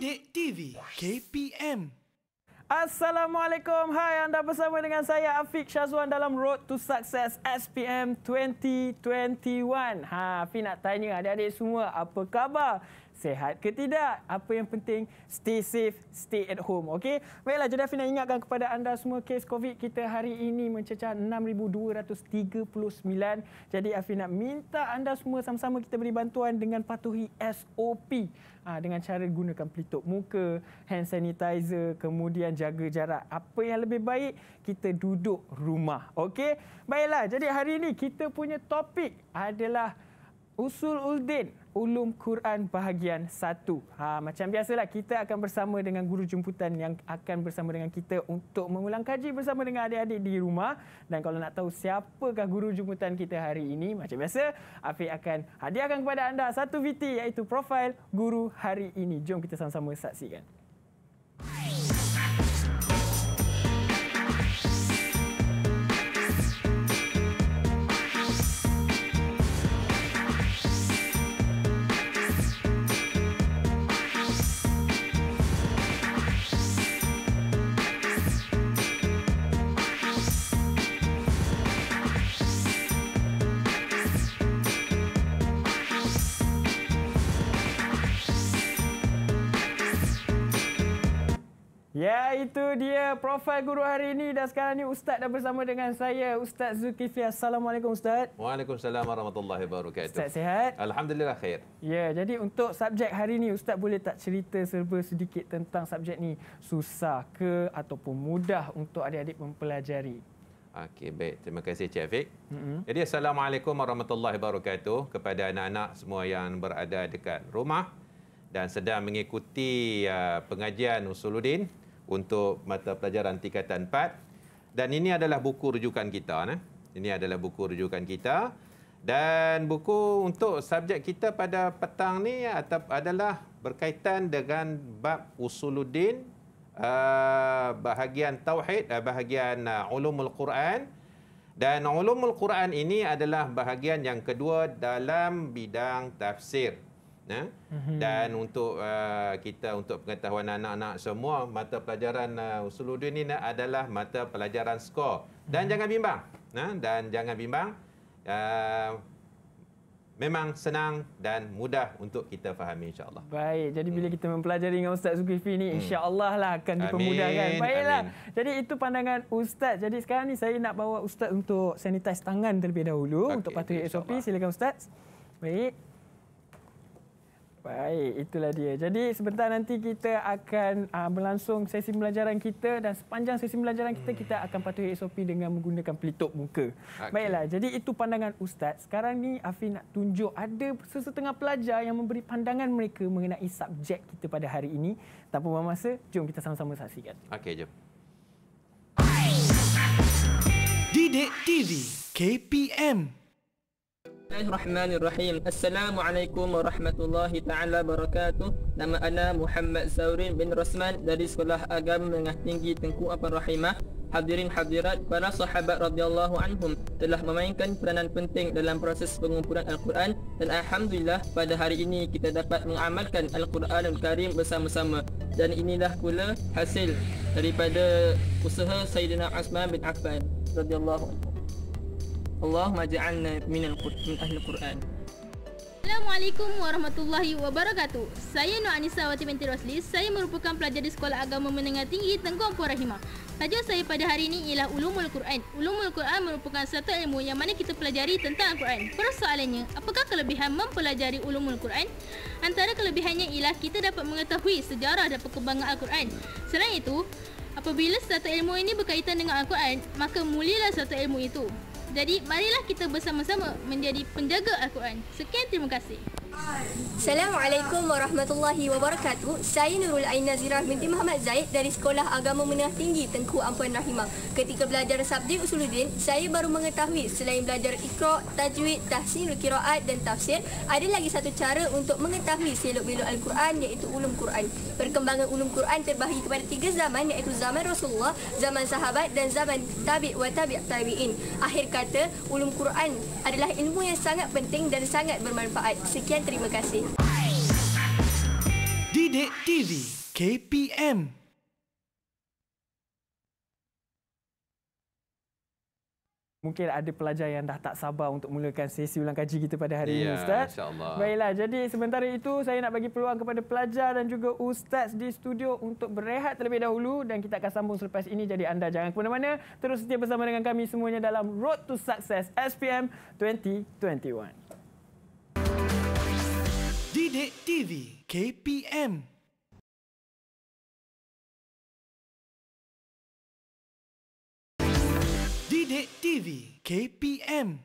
Bidik TV KPM Assalamualaikum. Hai anda bersama dengan saya Afiq Syazwan dalam Road to Success SPM 2021. Ha, Afiq nak tanya adik-adik semua apa khabar? sehat ke tidak. Apa yang penting, stay safe, stay at home. Okay? Baiklah, Jodha Fina ingatkan kepada anda semua kes COVID kita hari ini mencecah 6,239. Jadi, Afi nak minta anda semua sama-sama kita beri bantuan dengan patuhi SOP. Ha, ah, dengan cara gunakan pelitup muka, hand sanitizer, kemudian jaga jarak. Apa yang lebih baik, kita duduk rumah. Okay? Baiklah, jadi hari ini kita punya topik adalah Usul Uldin Ulum Quran bahagian 1. Ha, macam biasalah kita akan bersama dengan guru jemputan yang akan bersama dengan kita untuk mengulang kaji bersama dengan adik-adik di rumah. Dan kalau nak tahu siapakah guru jemputan kita hari ini, macam biasa Afiq akan hadiahkan kepada anda satu VT iaitu profil guru hari ini. Jom kita sama-sama saksikan. Hai. Ya, itu dia profil guru hari ini dan sekarang ni Ustaz dah bersama dengan saya, Ustaz Zulkifli. Assalamualaikum Ustaz. Waalaikumsalam warahmatullahi wabarakatuh. Ustaz sihat? Alhamdulillah khair. Ya, jadi untuk subjek hari ini Ustaz boleh tak cerita serba sedikit tentang subjek ni? Susah ke ataupun mudah untuk adik-adik mempelajari? Okey, baik. Terima kasih Cik Afiq. Mm-hmm. Jadi, Assalamualaikum warahmatullahi wabarakatuh kepada anak-anak semua yang berada dekat rumah dan sedang mengikuti uh, pengajian Usuluddin untuk mata pelajaran tingkatan 4 dan ini adalah buku rujukan kita nah. Ini adalah buku rujukan kita dan buku untuk subjek kita pada petang ni atau adalah berkaitan dengan bab usuluddin uh, bahagian tauhid uh, bahagian uh, ulumul Quran dan ulumul Quran ini adalah bahagian yang kedua dalam bidang tafsir ya. Mm-hmm. Dan untuk uh, kita untuk pengetahuan anak-anak semua mata pelajaran uh, usuluddin ini adalah mata pelajaran skor. Dan mm-hmm. jangan bimbang. Ya, dan jangan bimbang. Uh, memang senang dan mudah untuk kita fahami insyaallah. Baik, jadi bila hmm. kita mempelajari dengan Ustaz Zulkifli ini, hmm. insyaallah lah akan dipermudahkan. Baiklah. Amin. Jadi itu pandangan Ustaz. Jadi sekarang ni saya nak bawa Ustaz untuk sanitize tangan terlebih dahulu okay, untuk patuhi SOP. Silakan Ustaz. Baik. Baik, itulah dia. Jadi sebentar nanti kita akan uh, ah, melangsung sesi pembelajaran kita dan sepanjang sesi pembelajaran kita, hmm. kita akan patuhi SOP dengan menggunakan pelitup muka. Okay. Baiklah, jadi itu pandangan Ustaz. Sekarang ni Afi nak tunjuk ada sesetengah pelajar yang memberi pandangan mereka mengenai subjek kita pada hari ini. Tanpa buang masa, jom kita sama-sama saksikan. Okey, jom. Didik TV KPM Bismillahirrahmanirrahim. Assalamualaikum warahmatullahi taala wabarakatuh. Nama ana Muhammad Saurin bin Rasman dari Sekolah Agama Menengah Tinggi Tengku Apan Rahimah. Hadirin hadirat para sahabat radhiyallahu anhum telah memainkan peranan penting dalam proses pengumpulan Al-Quran dan alhamdulillah pada hari ini kita dapat mengamalkan Al-Quranul quran Karim bersama-sama dan inilah pula hasil daripada usaha Sayyidina Uthman bin Affan radhiyallahu anhu. Allahumma ja'alna min al-Quran. Assalamualaikum warahmatullahi wabarakatuh. Saya Nur Anissa Wati binti Rosli. Saya merupakan pelajar di Sekolah Agama Menengah Tinggi Tengku Ampu Rahimah. Tajuk saya pada hari ini ialah Ulumul Quran. Ulumul Quran merupakan satu ilmu yang mana kita pelajari tentang Al-Quran. Persoalannya, apakah kelebihan mempelajari Ulumul Quran? Antara kelebihannya ialah kita dapat mengetahui sejarah dan perkembangan Al-Quran. Selain itu, apabila satu ilmu ini berkaitan dengan Al-Quran, maka mulialah satu ilmu itu. Jadi marilah kita bersama-sama menjadi penjaga Al-Quran. Sekian terima kasih. Assalamualaikum warahmatullahi wabarakatuh. Saya Nurul Ain Nazirah binti Muhammad Zaid dari Sekolah Agama Menengah Tinggi Tengku Ampuan Rahimah. Ketika belajar subjek Usuluddin, saya baru mengetahui selain belajar Iqra, Tajwid, Tahsinul Qiraat dan Tafsir, ada lagi satu cara untuk mengetahui selok-belok Al-Quran iaitu ulum Quran. Perkembangan ulum Quran terbahagi kepada tiga zaman iaitu zaman Rasulullah, zaman sahabat dan zaman tabi' wa tabi' tabi'in. Akhir kata, ulum Quran adalah ilmu yang sangat penting dan sangat bermanfaat. Sekian dan terima kasih. Dide TV KPM Mungkin ada pelajar yang dah tak sabar untuk mulakan sesi ulang kaji kita pada hari yeah, ini, ya, Ustaz. InsyaAllah. Baiklah, jadi sementara itu saya nak bagi peluang kepada pelajar dan juga Ustaz di studio untuk berehat terlebih dahulu dan kita akan sambung selepas ini. Jadi anda jangan ke mana-mana. Terus setia bersama dengan kami semuanya dalam Road to Success SPM 2021. Didik TV KPM Didik TV KPM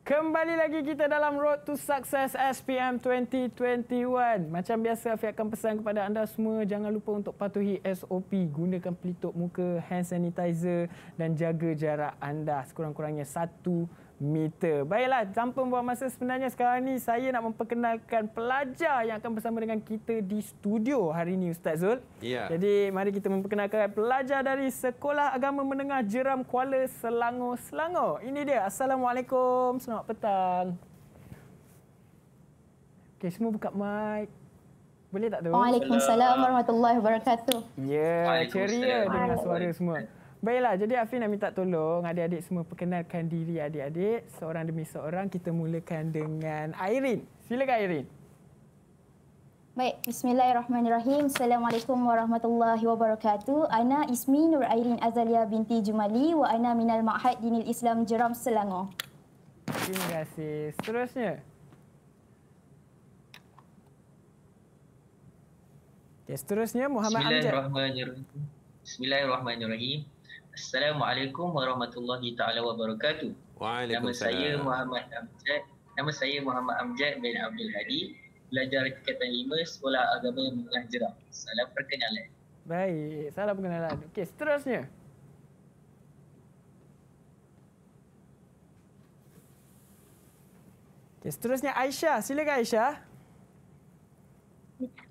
Kembali lagi kita dalam Road to Success SPM 2021. Macam biasa, Afi akan pesan kepada anda semua, jangan lupa untuk patuhi SOP. Gunakan pelitup muka, hand sanitizer dan jaga jarak anda sekurang-kurangnya satu meter. Baiklah, tanpa membuang masa sebenarnya sekarang ni saya nak memperkenalkan pelajar yang akan bersama dengan kita di studio hari ini Ustaz Zul. Ya. Jadi mari kita memperkenalkan pelajar dari Sekolah Agama Menengah Jeram Kuala Selangor, Selangor. Ini dia. Assalamualaikum. Selamat petang. Okey, semua buka mic. Boleh tak tu? Waalaikumsalam warahmatullahi wabarakatuh. Ya, yeah, ceria dengan suara semua. Baiklah, jadi Afi nak minta tolong adik-adik semua perkenalkan diri adik-adik. Seorang demi seorang, kita mulakan dengan Airin. Silakan Airin. Baik, bismillahirrahmanirrahim. Assalamualaikum warahmatullahi wabarakatuh. Ana ismi Nur Airin Azalia binti Jumali wa ana minal ma'had dinil Islam Jeram Selangor. Terima kasih. Seterusnya. Okay, seterusnya Muhammad Amjad. Bismillahirrahmanirrahim. Bismillahirrahmanirrahim. Assalamualaikum warahmatullahi taala wabarakatuh. Waalaikumsalam. Nama saya Muhammad Amjad. Nama saya Muhammad Amjad bin Abdul Hadi, pelajar Kedatan 5 Sekolah Agama Mekah Jeram. Salam perkenalan. Baik, salam perkenalan. Okey, seterusnya. Okey, seterusnya Aisyah. Silakan Aisyah.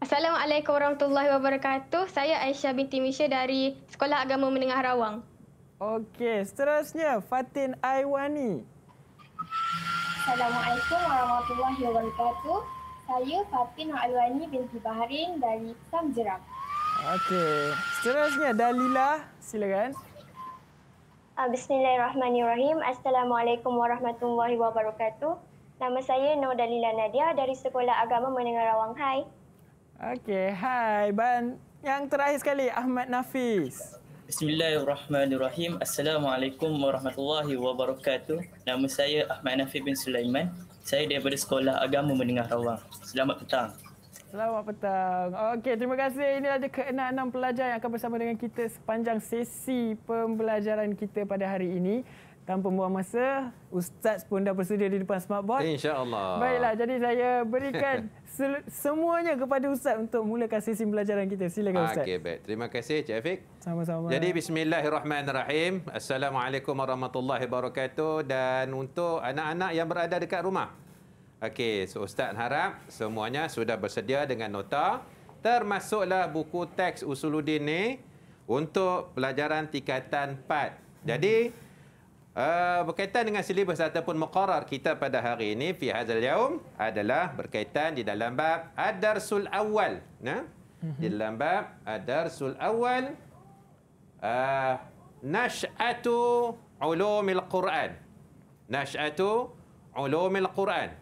Assalamualaikum warahmatullahi wabarakatuh. Saya Aisyah binti Misha dari Sekolah Agama Menengah Rawang. Okey, seterusnya Fatin Aiwani. Assalamualaikum warahmatullahi wabarakatuh. Saya Fatin Aiwani binti Baharin dari Samjeram. Okey, seterusnya Dalila, silakan. Ah, bismillahirrahmanirrahim. Assalamualaikum warahmatullahi wabarakatuh. Nama saya Nur Dalila Nadia dari Sekolah Agama Menengah Rawang High. Okey, hai. Ban yang terakhir sekali Ahmad Nafis. Bismillahirrahmanirrahim. Assalamualaikum warahmatullahi wabarakatuh. Nama saya Ahmad Nafi bin Sulaiman. Saya daripada Sekolah Agama Mendengar Rawang. Selamat petang. Selamat petang. Okey, terima kasih. Ini ada keenam-enam pelajar yang akan bersama dengan kita sepanjang sesi pembelajaran kita pada hari ini. Tanpa buang masa, Ustaz pun dah bersedia di depan smartboard. InsyaAllah. Baiklah, jadi saya berikan semuanya kepada Ustaz untuk mulakan sesi pelajaran kita. Silakan Ustaz. Okey, baik. Terima kasih Cik Afiq. Sama-sama. Jadi bismillahirrahmanirrahim. Assalamualaikum warahmatullahi wabarakatuh dan untuk anak-anak yang berada dekat rumah. Okey, so Ustaz harap semuanya sudah bersedia dengan nota termasuklah buku teks Usuluddin ni untuk pelajaran tingkatan 4. Jadi hmm. Ah, berkaitan dengan silibus ataupun muqarrar kita pada hari ini fi hadzal yaum adalah berkaitan di dalam bab ad-darsul awal ya di dalam bab ad-darsul awal uh, nash'atu ulumil quran nash'atu ulumil quran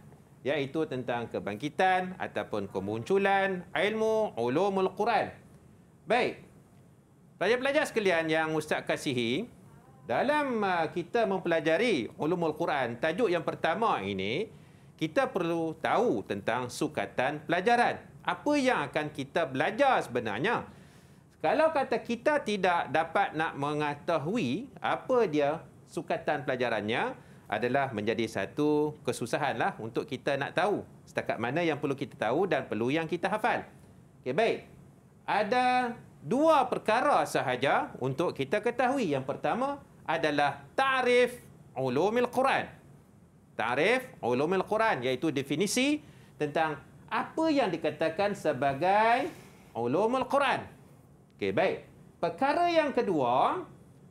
iaitu tentang kebangkitan ataupun kemunculan ilmu ulumul quran baik pelajar-pelajar sekalian yang ustaz kasihi dalam uh, kita mempelajari ulumul Quran, tajuk yang pertama ini, kita perlu tahu tentang sukatan pelajaran. Apa yang akan kita belajar sebenarnya? Kalau kata kita tidak dapat nak mengetahui apa dia sukatan pelajarannya, adalah menjadi satu kesusahanlah untuk kita nak tahu setakat mana yang perlu kita tahu dan perlu yang kita hafal. Okay baik. Ada dua perkara sahaja untuk kita ketahui. Yang pertama, adalah ta'rif ulumil Quran. Ta'rif ulumil Quran iaitu definisi tentang apa yang dikatakan sebagai ulumul Quran. Okey, baik. Perkara yang kedua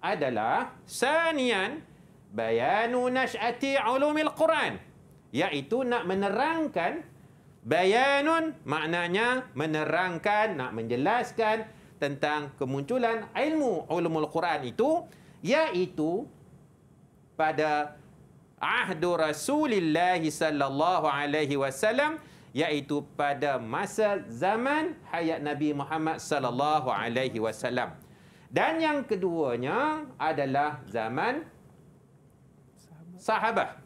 adalah sanian bayanu nash'ati ulumil Quran iaitu nak menerangkan bayanun maknanya menerangkan nak menjelaskan tentang kemunculan ilmu ulumul Quran itu iaitu pada ahdu Rasulullah sallallahu alaihi wasallam iaitu pada masa zaman hayat Nabi Muhammad sallallahu alaihi wasallam. Dan yang keduanya adalah zaman sahabat.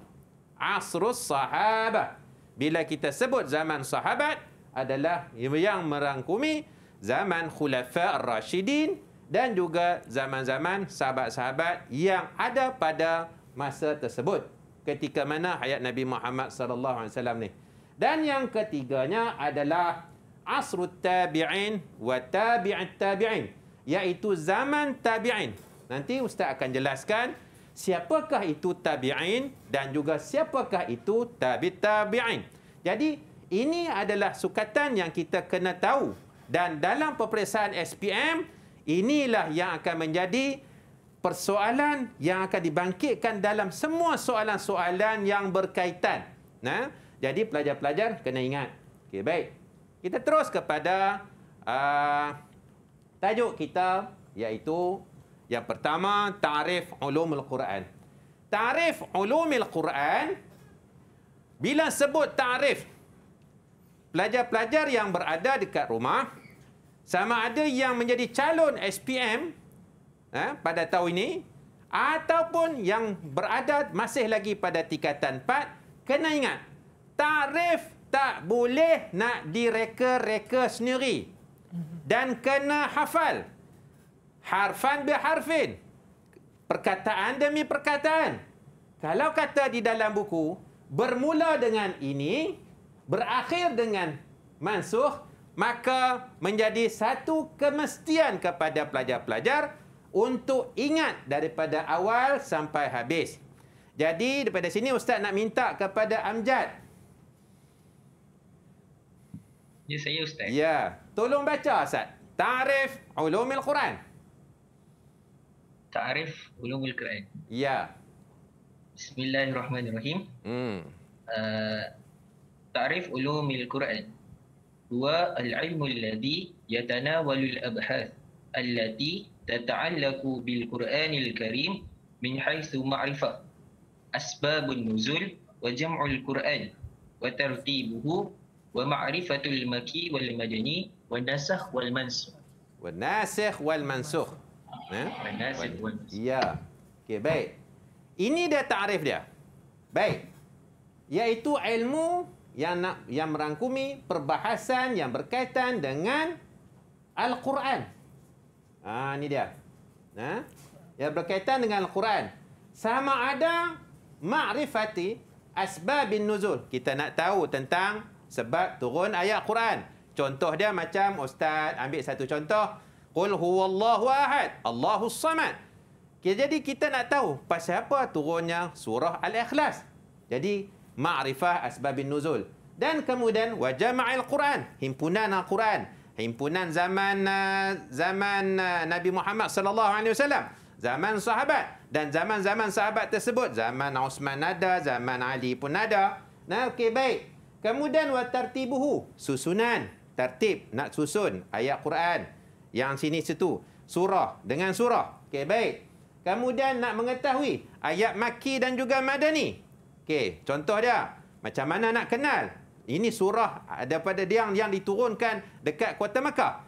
Asrus sahabat. Bila kita sebut zaman sahabat adalah yang merangkumi zaman khulafa ar-rashidin dan juga zaman-zaman sahabat-sahabat yang ada pada masa tersebut ketika mana hayat Nabi Muhammad sallallahu alaihi wasallam ni. Dan yang ketiganya adalah asrut tabi'in wa tabi'at tabi'in iaitu zaman tabi'in. Nanti ustaz akan jelaskan siapakah itu tabi'in dan juga siapakah itu tabi' tabi'in. Jadi ini adalah sukatan yang kita kena tahu dan dalam peperiksaan SPM Inilah yang akan menjadi persoalan yang akan dibangkitkan dalam semua soalan-soalan yang berkaitan. Nah, jadi pelajar-pelajar kena ingat. Okay, baik. Kita terus kepada uh, tajuk kita iaitu yang pertama tarif ulumul Quran. Tarif ulumul Quran bila sebut tarif pelajar-pelajar yang berada dekat rumah sama ada yang menjadi calon SPM eh, ha, pada tahun ini ataupun yang berada masih lagi pada tingkatan 4 kena ingat tarif tak boleh nak direka-reka sendiri dan kena hafal harfan bi harfin perkataan demi perkataan kalau kata di dalam buku bermula dengan ini berakhir dengan mansuh maka menjadi satu kemestian kepada pelajar-pelajar untuk ingat daripada awal sampai habis. Jadi daripada sini ustaz nak minta kepada Amjad. Ya saya ustaz. Ya, tolong baca ustaz. Ta'rif ulumul Quran. Ta'rif ulumul Quran. Ya. Bismillahirrahmanirrahim. Hmm. Uh, ta'rif ulumul Quran. والعلم الذي يتناول الأبحاث التي تتعلق بالقرآن الكريم من حيث معرفة أسباب النزول وجمع القرآن وترتيبه ومعرفة المكي والمدني والنسخ والمنسوخ والناسخ والمنسوخ والناسخ والمنسوخ آه، يا كي باي ini dia takrif dia baik iaitu ilmu yang nak yang merangkumi perbahasan yang berkaitan dengan Al-Quran. Ah ha, ni dia. Ha? Yang berkaitan dengan Al-Quran. Sama ada ma'rifati asbabin nuzul. Kita nak tahu tentang sebab turun ayat Quran. Contoh dia macam ustaz ambil satu contoh Qul Allahu ahad, Allahu samad. Jadi kita nak tahu pasal apa turunnya surah Al-Ikhlas. Jadi ma'rifah asbabin nuzul dan kemudian wa al quran himpunan al-quran himpunan zaman eh, zaman eh, Nabi Muhammad sallallahu alaihi wasallam zaman sahabat dan zaman-zaman sahabat tersebut zaman Uthman ada zaman Ali pun ada nah okey baik kemudian wa tartibuhu susunan tertib nak susun ayat Quran yang sini situ surah dengan surah okey baik kemudian nak mengetahui ayat makki dan juga madani Okey, contoh dia. Macam mana nak kenal? Ini surah daripada dia yang yang diturunkan dekat kota Mekah.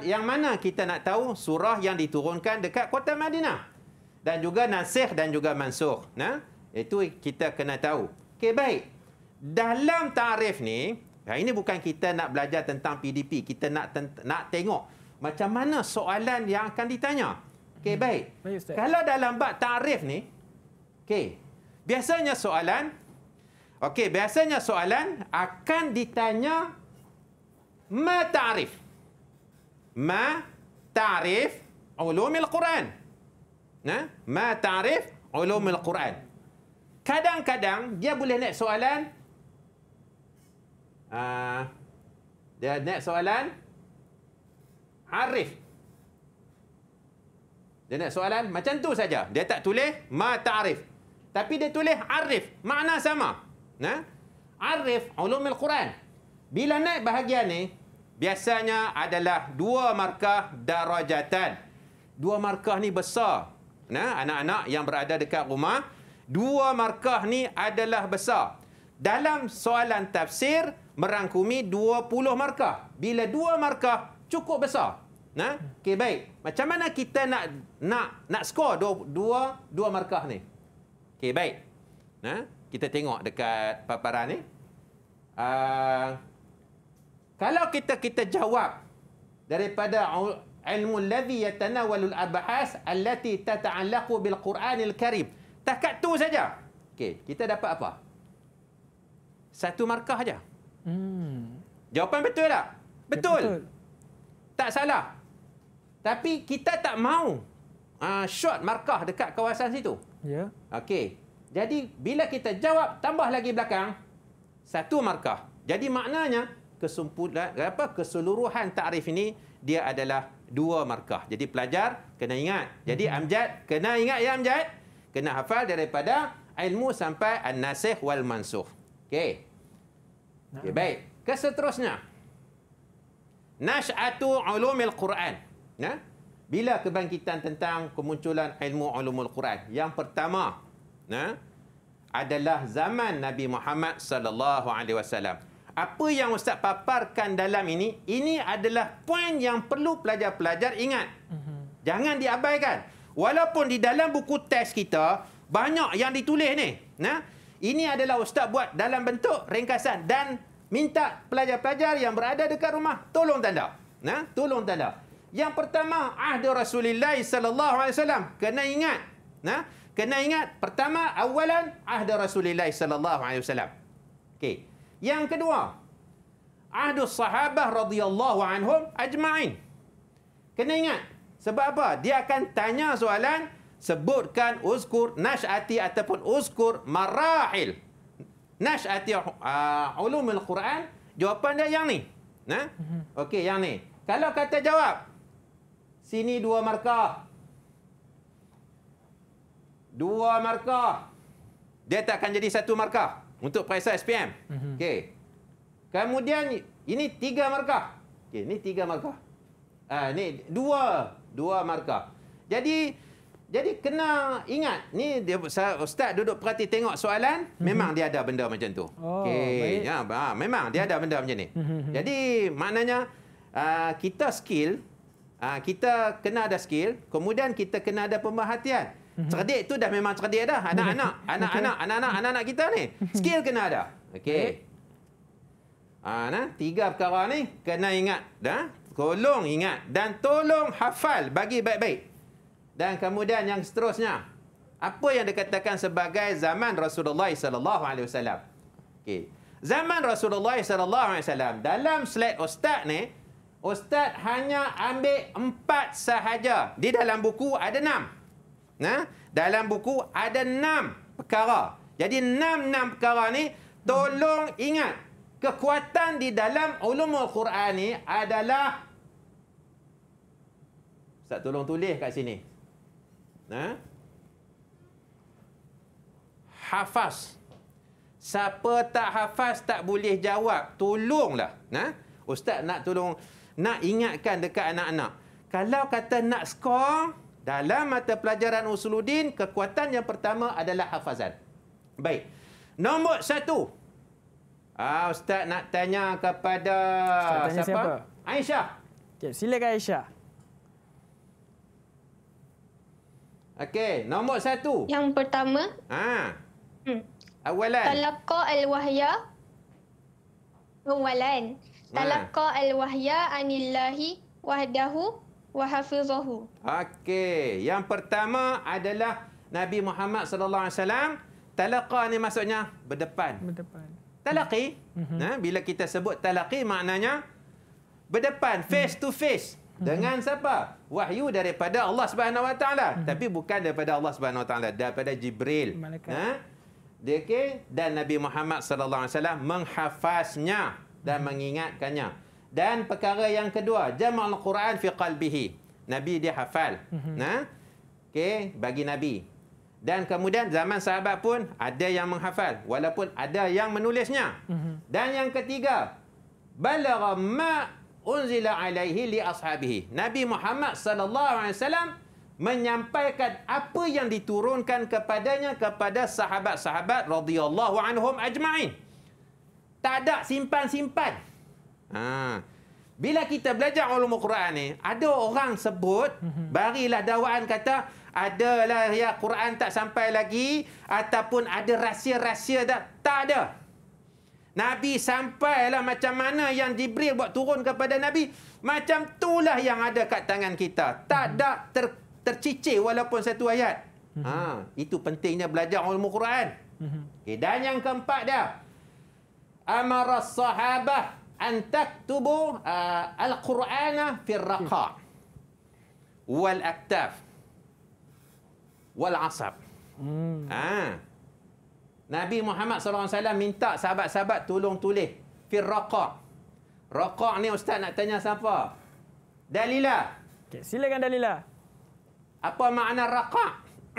Yang mana kita nak tahu surah yang diturunkan dekat kota Madinah? Dan juga nasikh dan juga mansuh. Nah, itu kita kena tahu. Okey, baik. Dalam tarif ni, ha, ini bukan kita nak belajar tentang PDP. Kita nak nak tengok macam mana soalan yang akan ditanya. Okey, hmm. baik. baik Kalau dalam bab tarif ni, okey, biasanya soalan okey biasanya soalan akan ditanya ma ta'rif ma ta'rif ulumul quran nah ma ta'rif ulumul quran kadang-kadang dia boleh naik soalan uh, dia naik soalan arif dia naik soalan macam tu saja dia tak tulis ma ta'rif ta tapi dia tulis arif. Makna sama. Ha? Arif ulumil Quran. Bila naik bahagian ni, biasanya adalah dua markah darajatan. Dua markah ni besar. Anak-anak yang berada dekat rumah, dua markah ni adalah besar. Dalam soalan tafsir, merangkumi dua puluh markah. Bila dua markah, cukup besar. Ha? Okey, baik. Macam mana kita nak nak nak skor dua, dua, dua markah ni? Okey, baik. Nah, ha? kita tengok dekat paparan ni. Uh, kalau kita kita jawab daripada ilmu allazi yatanawalu al-abhas allati tata'allaqu bil al Karim. Takat tu saja. Okey, kita dapat apa? Satu markah saja. Hmm. Jawapan betul tak? Ya, betul. Ya, betul. Tak salah. Tapi kita tak mau uh, short markah dekat kawasan situ. Ya. Okey. Jadi bila kita jawab tambah lagi belakang satu markah. Jadi maknanya kesempurnaan apa keseluruhan takrif ini dia adalah dua markah. Jadi pelajar kena ingat. Jadi hmm. amjad kena ingat ya amjad. Kena hafal daripada ilmu sampai an-nasikh wal mansukh. Okey. Okay, baik. Keseterusnya. Nash'atu ulumil Quran. Nah bila kebangkitan tentang kemunculan ilmu ulumul Quran yang pertama na, adalah zaman Nabi Muhammad sallallahu alaihi wasallam apa yang ustaz paparkan dalam ini ini adalah poin yang perlu pelajar-pelajar ingat mhm. jangan diabaikan walaupun di dalam buku teks kita banyak yang ditulis ni na, ini adalah ustaz buat dalam bentuk ringkasan dan minta pelajar-pelajar yang berada dekat rumah tolong tanda na, tolong tanda yang pertama ahdu Rasulillah sallallahu alaihi wasallam. Kena ingat. Nah, kena ingat pertama awalan ahdu Rasulillah sallallahu alaihi wasallam. Okey. Yang kedua ahdu sahabah radhiyallahu anhum ajma'in. Kena ingat. Sebab apa? Dia akan tanya soalan sebutkan uzkur nashati ataupun uzkur marahil nashati uh, ulumul quran jawapan dia yang ni nah mhm. okey yang ni kalau kata jawab Sini dua markah. Dua markah. Dia tak akan jadi satu markah untuk periksa SPM. Mm -hmm. Okey. Kemudian ini tiga markah. Okey, ini tiga markah. Ah ha, ni dua, dua markah. Jadi jadi kena ingat ni dia ustaz duduk perhati tengok soalan mm -hmm. memang dia ada benda macam tu. Oh, Okey. Ya, ha, memang dia ada benda macam ni. Mm -hmm. Jadi maknanya uh, kita skill Ha, kita kena ada skill, kemudian kita kena ada pemerhatian. Mhm. Cerdik tu dah memang cerdik dah. Anak-anak, anak-anak, anak-anak, anak-anak kita ni. Mhm. Skill kena ada. Okey. Ha, nah, tiga perkara ni kena ingat. Dah. Tolong ingat dan tolong hafal bagi baik-baik. Dan kemudian yang seterusnya. Apa yang dikatakan sebagai zaman Rasulullah sallallahu alaihi wasallam? Okey. Zaman Rasulullah sallallahu alaihi wasallam dalam slide ustaz ni Ustaz hanya ambil empat sahaja. Di dalam buku ada enam. Nah, dalam buku ada enam perkara. Jadi enam-enam perkara ni tolong ingat. Kekuatan di dalam ulumul Quran ni adalah Ustaz tolong tulis kat sini. Nah. Hafaz. Siapa tak hafaz tak boleh jawab. Tolonglah, nah. Ustaz nak tolong nak ingatkan dekat anak-anak. Kalau kata nak skor, dalam mata pelajaran Usuluddin, kekuatan yang pertama adalah hafazan. Baik. Nombor satu. Ah, Ustaz nak tanya kepada tanya siapa? siapa? Aisyah. Okay, silakan Aisyah. Okey, nombor satu. Yang pertama. Ha. Hmm. Awalan. Talaqa al-wahya. Awalan. Talaqqa al-wahya anillahi wahdahu wa hafizahu. Okey, yang pertama adalah Nabi Muhammad sallallahu alaihi wasallam talaqqa ni maksudnya berdepan. Berdepan. Talaqi, mm-hmm. nah, ha, bila kita sebut talaqi maknanya berdepan face mm. to face mhm. dengan siapa? Wahyu daripada Allah Subhanahu Wa Taala. Mhm. Tapi bukan daripada Allah Subhanahu Wa Taala, daripada Jibril. Malaikat. Ha? Dia okay? dan Nabi Muhammad sallallahu alaihi wasallam menghafaznya dan hmm. mengingatkannya. Dan perkara yang kedua, jama al Quran fi qalbihi. Nabi dia hafal. Hmm. Nah. okay, bagi Nabi. Dan kemudian zaman sahabat pun ada yang menghafal walaupun ada yang menulisnya. Hmm. Dan yang ketiga, balagha ma unzila alaihi li ashabihi. Nabi Muhammad sallallahu alaihi wasallam menyampaikan apa yang diturunkan kepadanya kepada sahabat-sahabat radhiyallahu anhum ajma'in. Tak ada simpan-simpan. Ha. Bila kita belajar ulum Quran ni, ada orang sebut, mhm. barilah dakwaan kata, adalah ya Quran tak sampai lagi ataupun ada rahsia-rahsia dah. Tak ada. Nabi sampailah macam mana yang Jibril buat turun kepada Nabi. Macam itulah yang ada kat tangan kita. Tak ada ter, tercicir walaupun satu ayat. Mhm. Ha, itu pentingnya belajar ulum Quran. Mhm. Okay, dan yang keempat dah amara sahabah an taktubu al-Qur'ana fi raqa' wal aktaf wal asab. Ah. Nabi Muhammad sallallahu alaihi wasallam minta sahabat-sahabat tolong tulis fi raqa'. Raqa' ni ustaz nak tanya siapa? Dalila. Okay, silakan Dalila. Apa makna raqa'?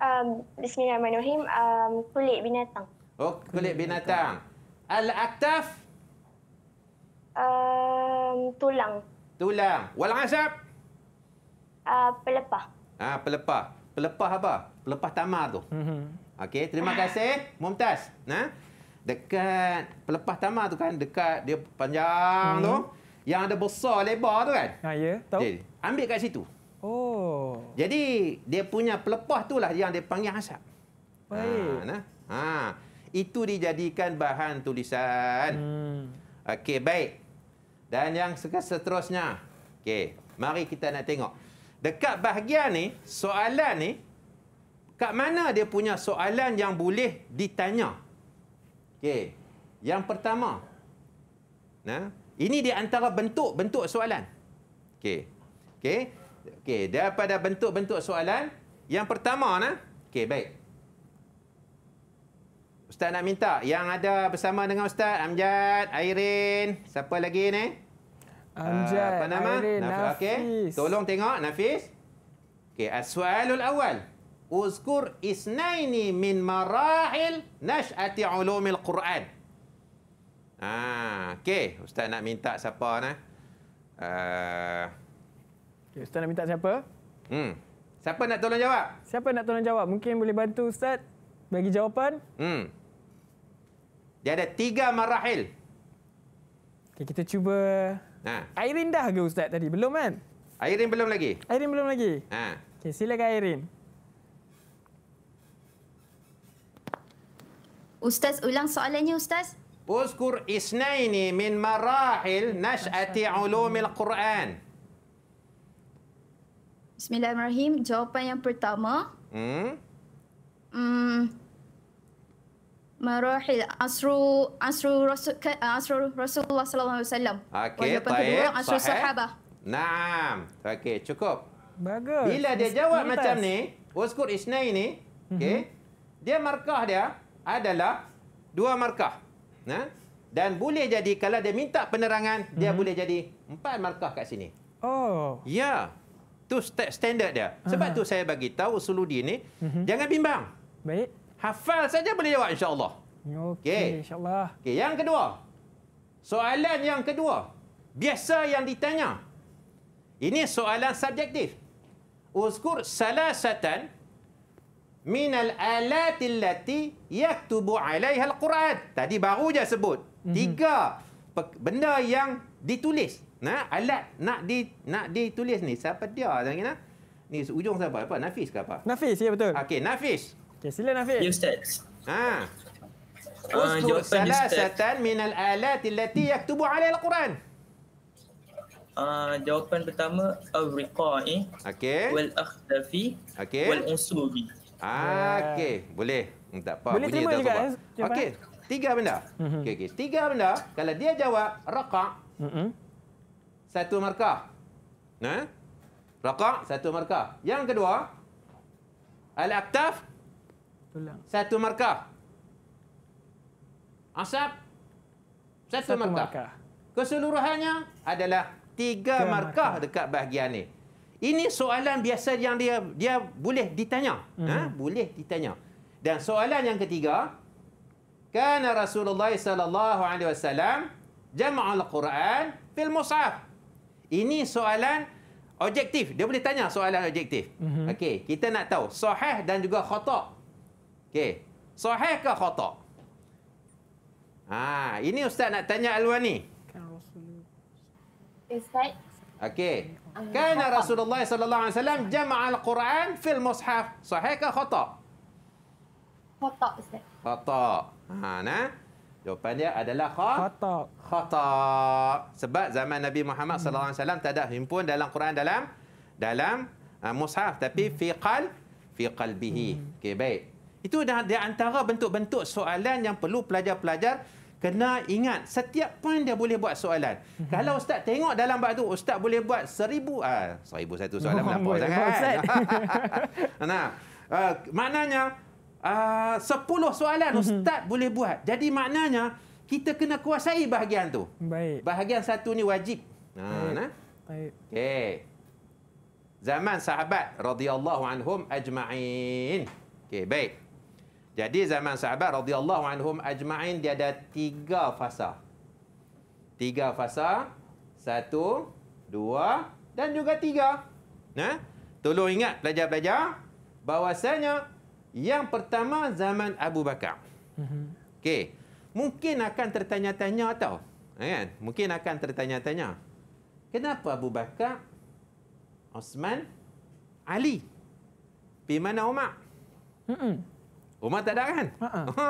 um, bismillahirrahmanirrahim. Um, kulit binatang. Oh, kulit binatang. binatang. Al-aktaf? Um, tulang. Tulang. Wal-asab? Uh, ah, pelepah. Ah, pelepah. Pelepah apa? Pelepah tamar tu. mm Okey, terima kasih. Mumtaz. Nah, Dekat pelepah tamar tu kan, dekat dia panjang mm-hmm. tu. Mhm. Yang ada besar lebar tu kan? Ha, ya, tahu. Jadi, ambil kat situ. Oh. Jadi, dia punya pelepah tu lah yang dia panggil asap. Baik. Ha, nah. ha. Itu dijadikan bahan tulisan. Hmm. Okey, baik. Dan yang seterusnya. Okey, mari kita nak tengok. Dekat bahagian ni, soalan ni, kat mana dia punya soalan yang boleh ditanya? Okey, yang pertama. Nah, ini di antara bentuk-bentuk soalan. Okey. Okey. Okey, daripada bentuk-bentuk soalan, yang pertama nah. Okey, baik. Ustaz nak minta yang ada bersama dengan Ustaz Amjad, Airin, siapa lagi ni? Ah, Amjad, uh, apa nama? Airin, Naf- Nafis. Okay. Tolong tengok Nafis. Okey, as-su'alul awal. Uzkur isnaini min marahil nash'ati ulumil Quran. Ah, okey, ustaz nak minta siapa nah? Uh... Okay, ustaz nak minta siapa? Ah, hmm. Siapa nak tolong jawab? Siapa nak tolong jawab? Mungkin boleh bantu ustaz bagi jawapan? Hmm. Dia ada tiga marahil. Okay, kita cuba... Ha. Airin dah ke Ustaz tadi? Belum kan? Airin belum lagi. Airin belum lagi? Ha. Okay, silakan Airin. Ustaz, ulang soalannya Ustaz. Uzkur isnaini min marahil nash'ati ulumil Qur'an. Bismillahirrahmanirrahim. Jawapan yang pertama. Hmm. Hmm marahil asru asru rasul eh, asru rasulullah sallallahu alaihi wasallam. Okey, tayyib. Orang asru sahih. Naam. Okey, cukup. Bagus. Bila dia jawab Sintas. macam ni, uskur isna ini, okey. Mm -hmm. Dia markah dia adalah dua markah. Nah. Dan boleh jadi kalau dia minta penerangan, mm -hmm. dia mhm. boleh jadi empat markah kat sini. Oh. Ya. Tu standard dia. Sebab uh tu saya bagi tahu Suludi ni, mm -hmm. jangan bimbang. Baik. Hafal saja boleh jawab insya-Allah. Okey, okay, insya-Allah. Okey, yang kedua. Soalan yang kedua. Biasa yang ditanya. Ini soalan subjektif. Uzkur salasatan min al-alat allati yaktubu 'alayha al-Quran. Tadi baru je sebut. Mm-hmm. Tiga benda yang ditulis. Nah, alat nak di nak ditulis ni siapa dia? Tengok ni. Ni ujung siapa? Apa? Nafis ke apa? Nafis, ya betul. Okey, Nafis. Okay, sila Nafiz. Ya, Ustaz. Haa. Uh, jawapan min al alat allati yaktubu alai al Quran. uh, ah, jawapan pertama al riqai. Okey. Wal Akhtafi. Okay. Wal usubi. Ah okey, boleh. Hmm, tak apa. Boleh terima juga. Ya, okey, tiga benda. Mhm. Okay okay. tiga benda. Kalau dia jawab raqa. Hmm. Satu markah. Nah. Raka satu markah. Yang kedua al aktaf satu markah. Asap. Satu, satu markah. markah. Keseluruhannya adalah tiga markah, markah dekat bahagian ini. Ini soalan biasa yang dia dia boleh ditanya. Mm-hmm. Ha? Boleh ditanya. Dan soalan yang ketiga. Kana Rasulullah sallallahu alaihi wasallam jama'al Quran fil Musaf? Ini soalan objektif. Dia boleh tanya soalan objektif. Mm-hmm. Okey, kita nak tahu sahih dan juga khata Okey. Sahih ke khotak? Ha, ini Ustaz nak tanya Alwan ni. Kan ustaz. Okey. Kan, kan Rasulullah sallallahu alaihi wasallam jama'a al-Quran fil mushaf. Sahih ke khotak? Khotak Ustaz. Khotak. Ha, nah. Jawapan dia adalah khotak. Khotak. Sebab zaman Nabi Muhammad sallallahu alaihi wasallam tak ada himpun dalam Quran dalam dalam uh, mushaf tapi hmm. fi qal fi qalbihi. Hmm. Okey, baik. Itu dah di antara bentuk-bentuk soalan yang perlu pelajar-pelajar kena ingat. Setiap poin dia boleh buat soalan. Mm-hmm. Kalau ustaz tengok dalam bab tu, ustaz boleh buat seribu ah, seribu satu soalan oh, melampau sangat. Boleh, kan? nah, uh, maknanya uh, sepuluh soalan mm-hmm. ustaz boleh buat. Jadi maknanya kita kena kuasai bahagian tu. Baik. Bahagian satu ni wajib. Ha, nah. Baik. Okay. Zaman sahabat radhiyallahu anhum ajma'in. Okey, baik. Jadi zaman sahabat radhiyallahu anhum ajma'in dia ada tiga fasa. Tiga fasa. Satu, dua dan juga tiga. Nah, ha? Tolong ingat pelajar-pelajar bahawasanya yang pertama zaman Abu Bakar. Mhm. Okey. Mungkin akan tertanya-tanya tau. Eh kan? Mungkin akan tertanya-tanya. Kenapa Abu Bakar, Osman, Ali? Pergi mana Umar? Mm -mm. Rumah tak ada kan? Ha.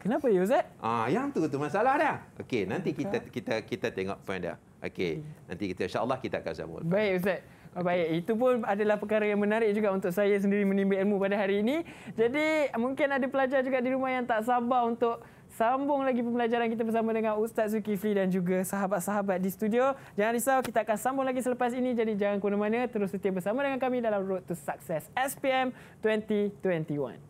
Kenapa ya Ustaz? Ah yang tu tu masalah dia. Okey, nanti kita kita kita tengok point dia. Okey, nanti kita insya-Allah kita akan sambung. Baik Ustaz. Oh, baik, itu pun adalah perkara yang menarik juga untuk saya sendiri menimba ilmu pada hari ini. Jadi, mungkin ada pelajar juga di rumah yang tak sabar untuk sambung lagi pembelajaran kita bersama dengan Ustaz Zulkifli dan juga sahabat-sahabat di studio. Jangan risau, kita akan sambung lagi selepas ini. Jadi, jangan ke mana-mana. Terus setia bersama dengan kami dalam Road to Success SPM 2021.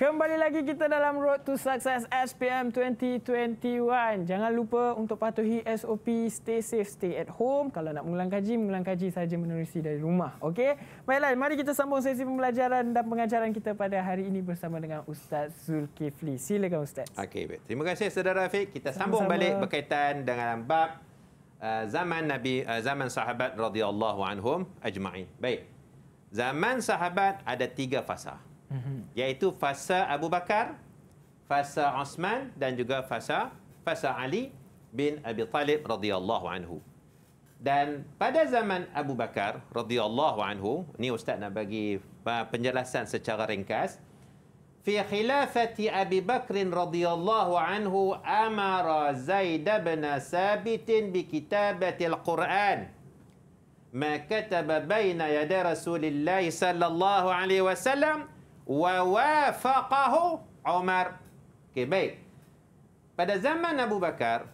Kembali lagi kita dalam Road to Success SPM 2021. Jangan lupa untuk patuhi SOP Stay Safe, Stay at Home. Kalau nak mengulang kaji, mengulang kaji saja menerusi dari rumah. Okay? Baiklah, mari kita sambung sesi pembelajaran dan pengajaran kita pada hari ini bersama dengan Ustaz Zulkifli. Silakan Ustaz. Okay, baik. Terima kasih saudara Afiq. Kita sambung Sama-sama. balik berkaitan dengan bab uh, zaman Nabi uh, zaman sahabat radhiyallahu anhum ajma'in. Baik. Zaman sahabat ada tiga fasa iaitu mm-hmm. fasa Abu Bakar, fasa Osman dan juga fasa fasa Ali bin Abi Talib radhiyallahu anhu. Dan pada zaman Abu Bakar radhiyallahu anhu, ni ustaz nak bagi uh, penjelasan secara ringkas. Fi khilafah Abu Bakar radhiyallahu anhu amar Zaid bin Sabit bi kitabati al-Quran. Ma kataba baina yada Rasulillah sallallahu alaihi wasallam wa wafaqahu Umar. Okey, baik. Pada zaman Abu Bakar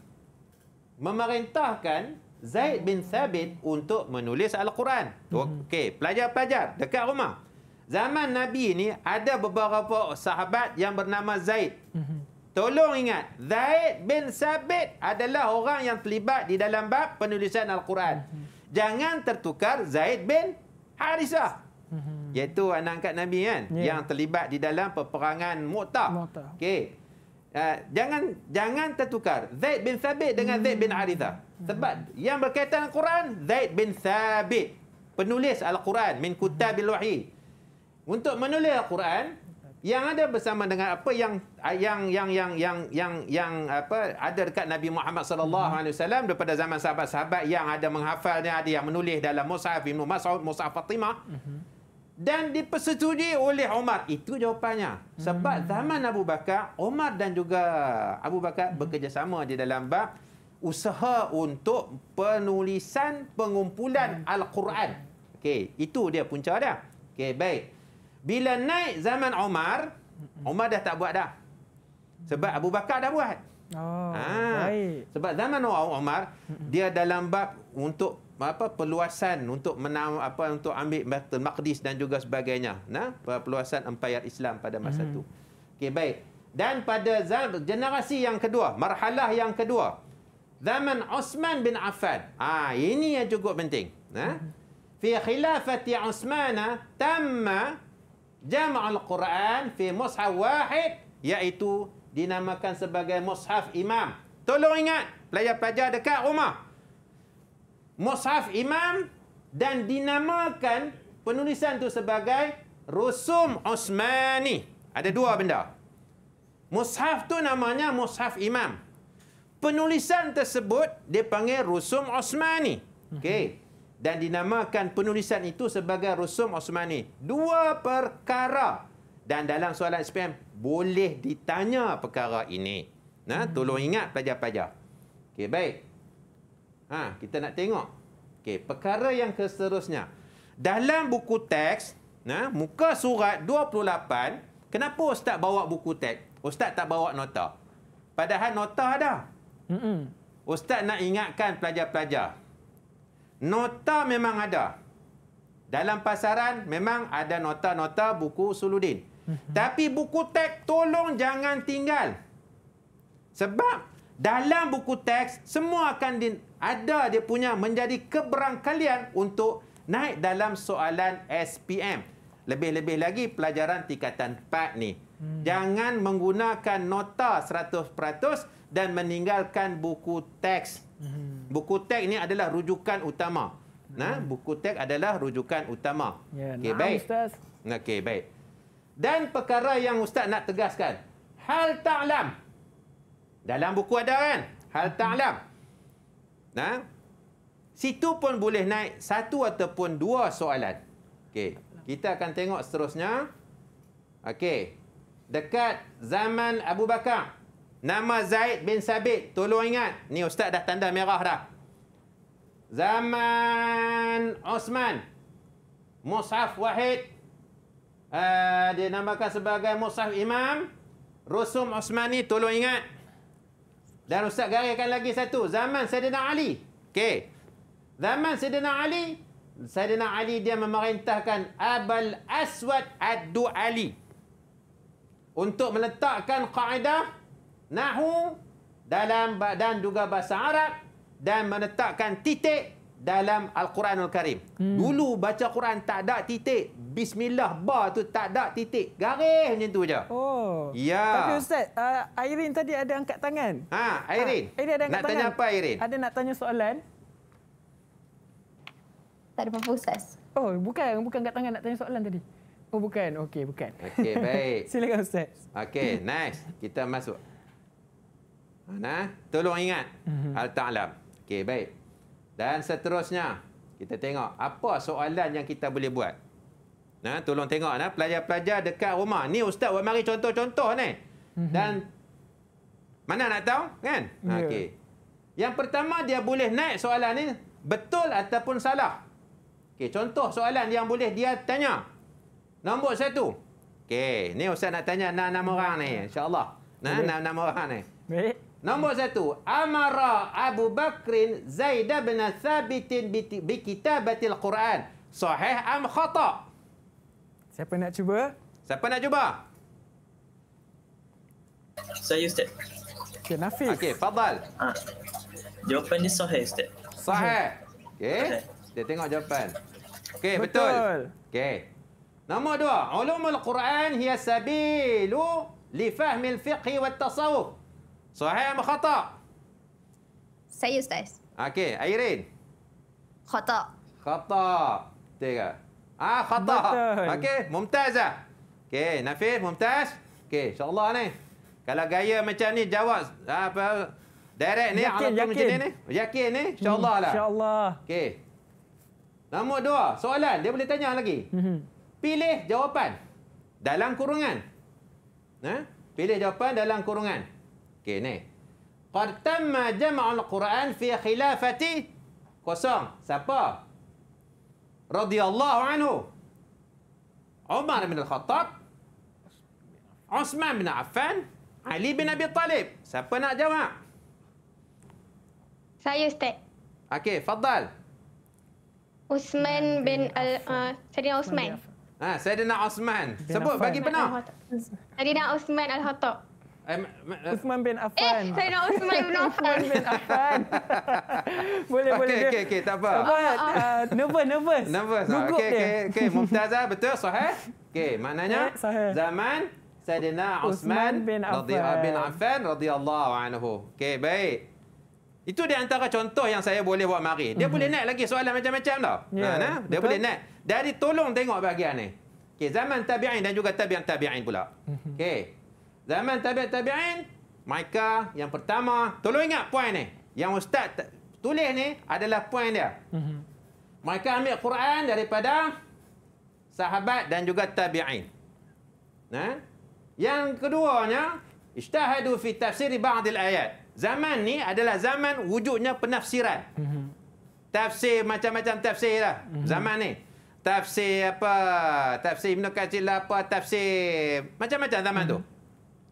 memerintahkan Zaid bin Thabit untuk menulis Al-Quran. Mhm. Okey, pelajar-pelajar dekat rumah. Zaman Nabi ini ada beberapa sahabat yang bernama Zaid. Mhm. Tolong ingat, Zaid bin Thabit adalah orang yang terlibat di dalam bab penulisan Al-Quran. Mhm. Jangan tertukar Zaid bin Harisah. Mm-hmm. iaitu anak angkat Nabi kan yeah. yang terlibat di dalam peperangan Mu'tah. okay? Uh, ah, jangan jangan tertukar Zaid bin Thabit dengan Zaid bin Aridah. Mm-hmm. Sebab mm-hmm. yang berkaitan dengan Quran Zaid bin Thabit penulis Al-Quran min mm-hmm. kutabil wahi Untuk menulis Al-Quran yang ada bersama dengan apa yang yang yang yang yang yang yang, apa ada dekat Nabi Muhammad sallallahu alaihi wasallam daripada zaman sahabat-sahabat yang ada menghafalnya ada yang menulis dalam mushaf Ibnu Mas'ud mushaf Fatimah dan dipersetujui oleh Omar, Itu jawapannya. Sebab hmm. zaman Abu Bakar, Omar dan juga Abu Bakar hmm. bekerjasama di dalam bab usaha untuk penulisan pengumpulan hmm. Al-Quran. Okey, itu dia punca dia. Okey, baik. Bila naik zaman Omar, Omar dah tak buat dah. Sebab Abu Bakar dah buat. Oh, ha. baik. Sebab zaman Omar dia dalam bab untuk apa peluasan untuk menam, apa untuk ambil Baitul Maqdis dan juga sebagainya nah peluasan empayar Islam pada masa hmm. tu okey baik dan pada generasi yang kedua marhalah yang kedua zaman Osman bin Affan ah ha, ini yang cukup penting nah ha? fi khilafati Osman tamma jam' al-Quran fi mushaf wahid iaitu dinamakan sebagai mushaf imam tolong ingat pelajar-pelajar dekat rumah mushaf imam dan dinamakan penulisan itu sebagai Rusum Osmani. Ada dua benda. Mushaf tu namanya mushaf imam. Penulisan tersebut dipanggil Rusum Osmani. Okey. Dan dinamakan penulisan itu sebagai Rusum Osmani. Dua perkara. Dan dalam soalan SPM, boleh ditanya perkara ini. Nah, tolong ingat pelajar-pelajar. Okey, baik. Ha, kita nak tengok. Okey, perkara yang seterusnya. Dalam buku teks, nah ha, muka surat 28, kenapa ustaz bawa buku teks? Ustaz tak bawa nota. Padahal nota ada. Hmm. Ustaz nak ingatkan pelajar-pelajar. Nota memang ada. Dalam pasaran memang ada nota-nota buku Suludin. Mm-hmm. Tapi buku teks tolong jangan tinggal. Sebab dalam buku teks semua akan di, ada dia punya menjadi keberangkalian untuk naik dalam soalan SPM. Lebih-lebih lagi pelajaran tingkatan 4 ni. Hmm. Jangan menggunakan nota 100% dan meninggalkan buku teks. Hmm. Buku teks ni adalah rujukan utama. Hmm. Nah, buku teks adalah rujukan utama. Yeah, Okey nah, baik. Okey baik. Dan perkara yang ustaz nak tegaskan, hal ta'lam ta dalam buku ada kan? Hal ta'lam. Nah. Ha? Situ pun boleh naik satu ataupun dua soalan. Okey. Kita akan tengok seterusnya. Okey. Dekat zaman Abu Bakar. Nama Zaid bin Sabit. Tolong ingat. Ni ustaz dah tanda merah dah. Zaman Osman. Mus'haf Wahid. Uh, dia namakan sebagai Mus'haf Imam. Rusum Osmani. Tolong ingat. Dan Ustaz garihkan lagi satu. Zaman Sayyidina Ali. Okey. Zaman Sayyidina Ali. Sayyidina Ali dia memerintahkan abal Aswad Addu Ali. Untuk meletakkan kaedah. Nahu. Dalam badan juga bahasa Arab. Dan meletakkan titik. Dalam Al-Quranul Karim. Hmm. Dulu baca Quran tak ada titik bismillah ba tu tak ada titik garis macam tu je. Oh. Ya. Tapi ustaz, uh, Airin tadi ada angkat tangan. Ha, Airin. Ha, Airin ada angkat nak tangan. Nak tanya apa Airin? Ada nak tanya soalan? Tak ada apa-apa ustaz. Oh, bukan, bukan angkat tangan nak tanya soalan tadi. Oh, bukan. Okey, bukan. Okey, baik. Silakan ustaz. Okey, nice. Kita masuk. Ana, tolong ingat. Mhm. al ta'lam. Okey, baik. Dan seterusnya, kita tengok apa soalan yang kita boleh buat. Nah, ha, tolong tengok nah, pelajar-pelajar dekat rumah. Ni ustaz buat mari contoh-contoh ni. Mhm. Dan mana nak tahu kan? Ha, yeah. Okey. Yang pertama dia boleh naik soalan ni betul ataupun salah. Okey, contoh soalan yang boleh dia tanya. Nombor satu. Okey, ni ustaz nak tanya nama enam orang ni. Insya-Allah. Nah, ha, enam enam orang ni. Baik. Nombor satu. Amara Abu Bakrin Zaid bin Thabit bi kitabatil Quran. Sahih am khata'? Siapa nak cuba? Siapa nak cuba? Saya Ustaz. Okey, Nafiz. Okey, Fadal. Ha. Jawapan dia sahih, Ustaz. Sahih. Okey. Kita tengok jawapan. Okey, betul. betul. Okey. Nombor dua. Ulumul Quran hiya sabilu li fahmil fiqhi wa tasawuf. Sahih atau khatak? Saya Ustaz. Okey, Airin. Khatak. Khatak. Tiga ah ha, khata okey mumtaz ah okey nafis mumtaz okey insyaallah ni kalau gaya macam ni jawab ah, apa direct ni yakin, yakin. macam ni ni yakin ni insyaallah hmm, lah insyaallah okey nombor dua, soalan dia boleh tanya lagi mhm. pilih jawapan dalam kurungan Nah, ha? pilih jawapan dalam kurungan okey ni qad tamma al-quran fi khilafati kosong siapa رضي الله عنه عمر بن الخطاب عثمان بن عفان علي بن ابي طالب سبب نا جماعة اوكي فضل عثمان بن ال... سيدنا عثمان اه سيدنا عثمان سبب باقي بنا سيدنا عثمان الخطاب Uthman eh, bin Affan. Eh, saya nak Uthman bin Affan. boleh, okay, boleh. Okey, okey, tak apa. Tak apa. Uh, uh, nervous, nervous. Nervous. Okey, ah. okey. Okay, okay. Mumtazah, betul? Sahih? Okey, maknanya? Eh, sahih. Zaman? Sayyidina Uthman, Uthman bin Affan. radhiyallahu anhu. Okey, baik. Itu di antara contoh yang saya boleh buat mari. Dia mm -hmm. boleh mhm. naik lagi soalan macam-macam tau. Yeah, ha, nah, nah. Dia boleh naik. Dari tolong tengok bahagian ni. Okay, zaman tabi'in dan juga tabi'an tabi'in pula. Mhm. Okay zaman tabiat tabi'in, mereka yang pertama, tolong ingat poin ni. Yang ustaz tulis ni adalah poin dia. Mhm. Mereka ambil Quran daripada sahabat dan juga tabi'in. Nah, ha? Yang keduanya, ishtahadu fi tafsir ba'dil ayat. Zaman ni adalah zaman wujudnya penafsiran. Mhm. Tafsir macam-macam tafsir lah mhm. zaman ni. Tafsir apa, tafsir Ibn Kajil lah apa, tafsir macam-macam zaman tu.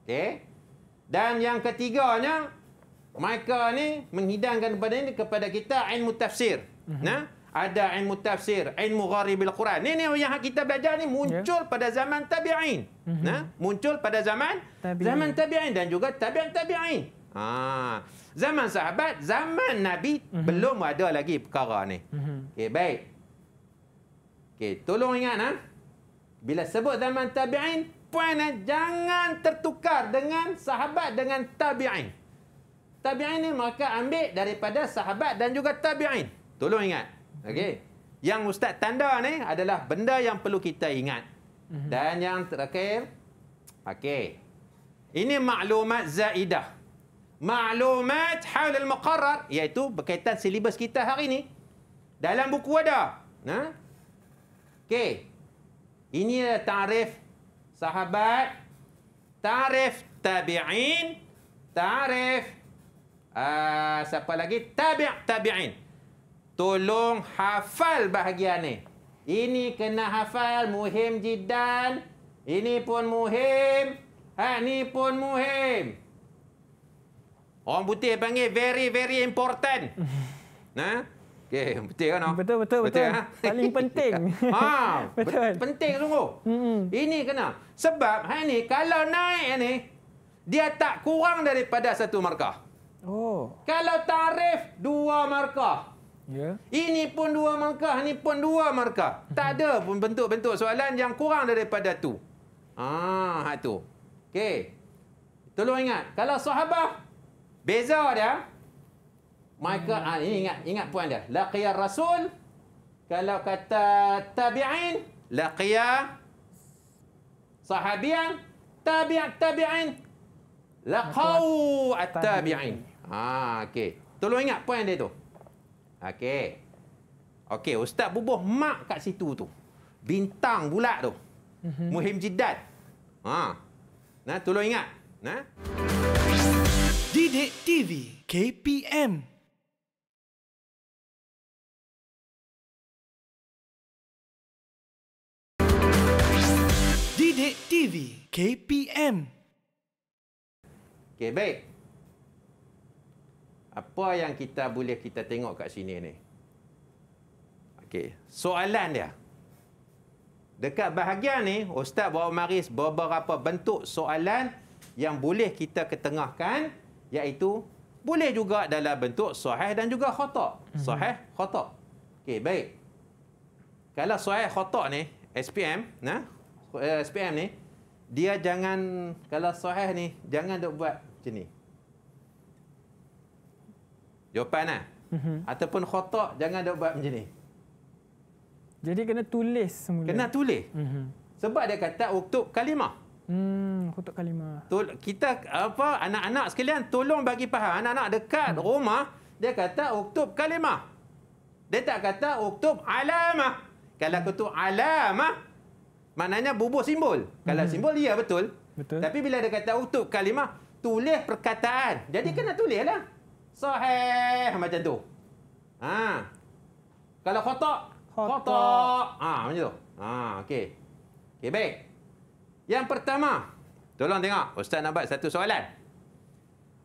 Okey. Dan yang ketiganya mereka ni menghidangkan kepada ini kepada kita ilmu tafsir. Mm -hmm. Nah, ada ilmu tafsir, ilmu gharibil Quran. Ni ni yang kita belajar ni muncul yeah. pada zaman tabi'in. Mm -hmm. Nah, muncul pada zaman tabi zaman tabi'in dan juga tabi'in tabi'in. Ha. Zaman sahabat, zaman Nabi mm -hmm. belum ada lagi perkara ni. Mm -hmm. Okey, baik. Okey, tolong ingat nah. Ha. Bila sebut zaman tabi'in, Puan eh, jangan tertukar dengan sahabat dengan tabi'in. Tabi'in ni maka ambil daripada sahabat dan juga tabi'in. Tolong ingat. Okey. Yang ustaz tanda ni adalah benda yang perlu kita ingat. Mhm. Dan yang terakhir. Okey. Ini maklumat zaidah. Maklumat halal muqarrar iaitu berkaitan silibus kita hari ini Dalam buku ada. Nah, Okey. Ini adalah tarif sahabat ta'rif tabi'in ta'rif uh, siapa lagi tabi' tabi'in tolong hafal bahagian ni ini kena hafal muhim jiddan ini pun muhim ha ni pun muhim orang putih panggil very very important nah ha? Okey, betul kan? Betul betul betul. betul, betul. Eh? Paling penting. ha, betul. Penting sungguh. Hmm. Ini kena. Sebab ha ni kalau naik ni dia tak kurang daripada satu markah. Oh. Kalau tarif dua markah. Ya. Yeah. Ini pun dua markah, ini pun dua markah. Mm-hmm. Tak ada pun bentuk-bentuk soalan yang kurang daripada tu. Ah, ha, hak tu. Okey. Tolong ingat, kalau sahabah beza dia. Maka ha, hmm. ah, ini ingat ingat puan dia. Laqiya rasul kalau kata tabi'in laqiya sahabian tabi' tabi'in laqau at-tabi'in. Ha okey. Tolong ingat puan dia tu. Okey. Okey, ustaz bubuh mak kat situ tu. Bintang bulat tu. mm Muhim jidat. Ha. Nah, tolong ingat. Nah. Didik TV KPM Sidik TV KPM Okay, baik. Apa yang kita boleh kita tengok kat sini ni? Okay, soalan dia. Dekat bahagian ni, Ustaz bawa maris beberapa bentuk soalan yang boleh kita ketengahkan iaitu boleh juga dalam bentuk sahih dan juga khotok. Mhm. Sahih, khotok. Okay, baik. Kalau sahih khotok ni, SPM, nah, uh, eh, SPM ni dia jangan kalau sahih ni jangan dok buat macam ni. Jawapan lah. Mm-hmm. Ataupun khotak jangan dok buat macam ni. Jadi kena tulis semula. Kena tulis. Mm-hmm. Sebab dia kata untuk kalimah. Hmm, khotak kalimah. Tol- kita apa anak-anak sekalian tolong bagi faham anak-anak dekat mm-hmm. rumah dia kata uktub kalimah. Dia tak kata uktub alamah. Kalau hmm. kutub alamah, Maknanya bubuh simbol. Kalau hmm. simbol, ya betul. betul. Tapi bila dia kata utup kalimah, tulis perkataan. Jadi hmm. kena tulislah. Soheh macam tu. Ha. Kalau kotak. Kotak. Ha, macam tu. Ha, okey. Okay baik. Yang pertama, tolong tengok. Ustaz nak buat satu soalan.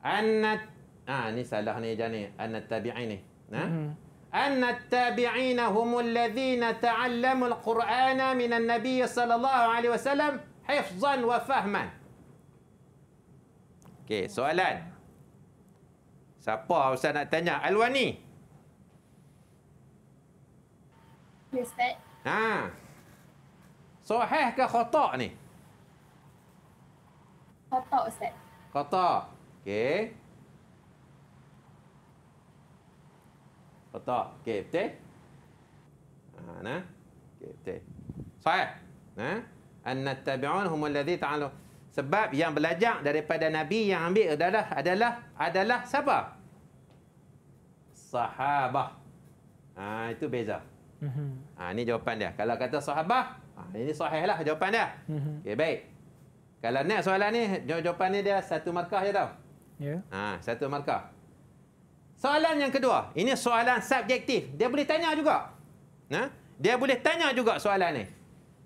Anat... Ha, ini salah ni, jangan ni. Anat tabi'i ni. Ha? Hmm. أن التابعين هم الذين تعلموا القرآن من النبي صلى الله عليه وسلم حفظا وفهما. Okey, soalan. Siapa Ustaz nak tanya? Alwani. Ya, Ustaz. Ha. Sahih ke khata' ni? Khata' Ustaz. Khata'. Okey. betul. Okey, betul. Ha, ah, nah. Okey, betul. Sahih. Nah. An-nattabi'un hum ta'alu. Sebab yang belajar daripada Nabi yang ambil adalah adalah adalah siapa? Sahabah. Ha, itu beza. Ha, ini jawapan dia. Kalau kata sahabah, ha, ini sahihlah jawapan dia. Mhm. Okey, baik. Kalau next soalan ni, jawapan ni dia satu markah je tau. Ya. Yeah. Ha, satu markah. Soalan yang kedua, ini soalan subjektif. Dia boleh tanya juga. Ha? Dia boleh tanya juga soalan ni.